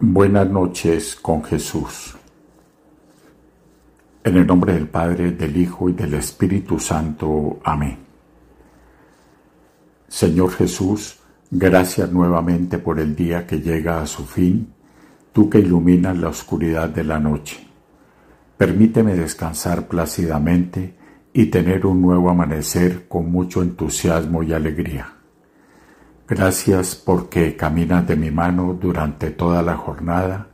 Buenas noches con Jesús. En el nombre del Padre, del Hijo y del Espíritu Santo. Amén. Señor Jesús, gracias nuevamente por el día que llega a su fin, tú que iluminas la oscuridad de la noche. Permíteme descansar plácidamente y tener un nuevo amanecer con mucho entusiasmo y alegría. Gracias porque caminas de mi mano durante toda la jornada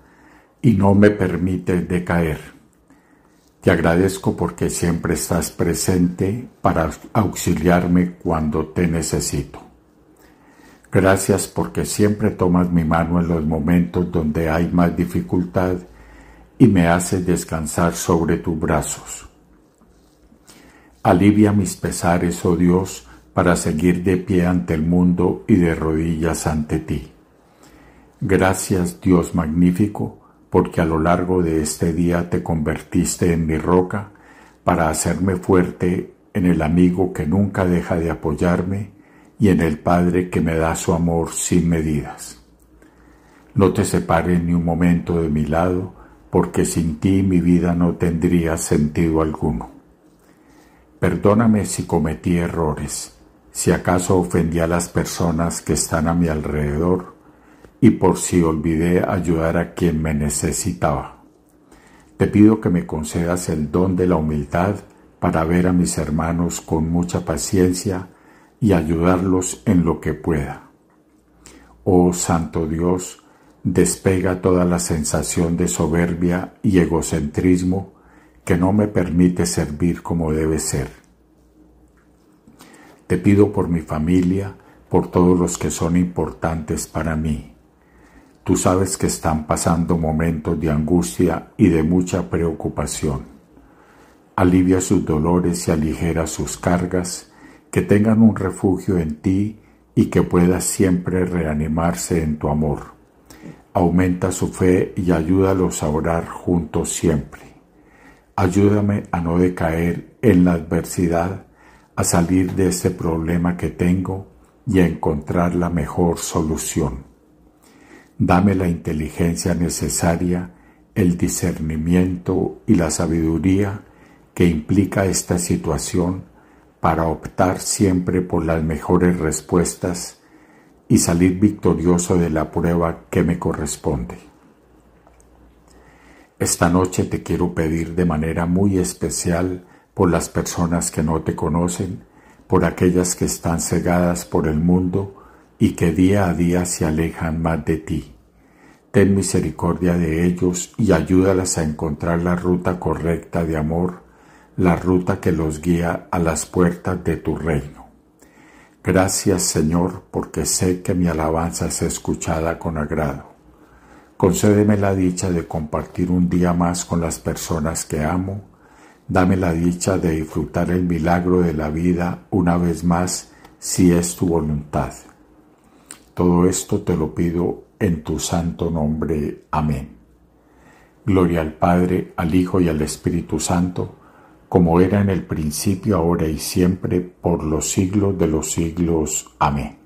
y no me permite decaer. Te agradezco porque siempre estás presente para auxiliarme cuando te necesito. Gracias porque siempre tomas mi mano en los momentos donde hay más dificultad y me haces descansar sobre tus brazos. Alivia mis pesares, oh Dios, para seguir de pie ante el mundo y de rodillas ante ti. Gracias Dios magnífico, porque a lo largo de este día te convertiste en mi roca para hacerme fuerte en el amigo que nunca deja de apoyarme y en el Padre que me da su amor sin medidas. No te separes ni un momento de mi lado, porque sin ti mi vida no tendría sentido alguno. Perdóname si cometí errores si acaso ofendí a las personas que están a mi alrededor y por si olvidé ayudar a quien me necesitaba. Te pido que me concedas el don de la humildad para ver a mis hermanos con mucha paciencia y ayudarlos en lo que pueda. Oh Santo Dios, despega toda la sensación de soberbia y egocentrismo que no me permite servir como debe ser te pido por mi familia, por todos los que son importantes para mí. Tú sabes que están pasando momentos de angustia y de mucha preocupación. Alivia sus dolores y aligera sus cargas, que tengan un refugio en ti y que puedas siempre reanimarse en tu amor. Aumenta su fe y ayúdalos a orar juntos siempre. Ayúdame a no decaer en la adversidad a salir de este problema que tengo y a encontrar la mejor solución. Dame la inteligencia necesaria, el discernimiento y la sabiduría que implica esta situación para optar siempre por las mejores respuestas y salir victorioso de la prueba que me corresponde. Esta noche te quiero pedir de manera muy especial por las personas que no te conocen, por aquellas que están cegadas por el mundo y que día a día se alejan más de ti. Ten misericordia de ellos y ayúdalas a encontrar la ruta correcta de amor, la ruta que los guía a las puertas de tu reino. Gracias Señor, porque sé que mi alabanza es escuchada con agrado. Concédeme la dicha de compartir un día más con las personas que amo, Dame la dicha de disfrutar el milagro de la vida una vez más si es tu voluntad. Todo esto te lo pido en tu santo nombre. Amén. Gloria al Padre, al Hijo y al Espíritu Santo, como era en el principio, ahora y siempre, por los siglos de los siglos. Amén.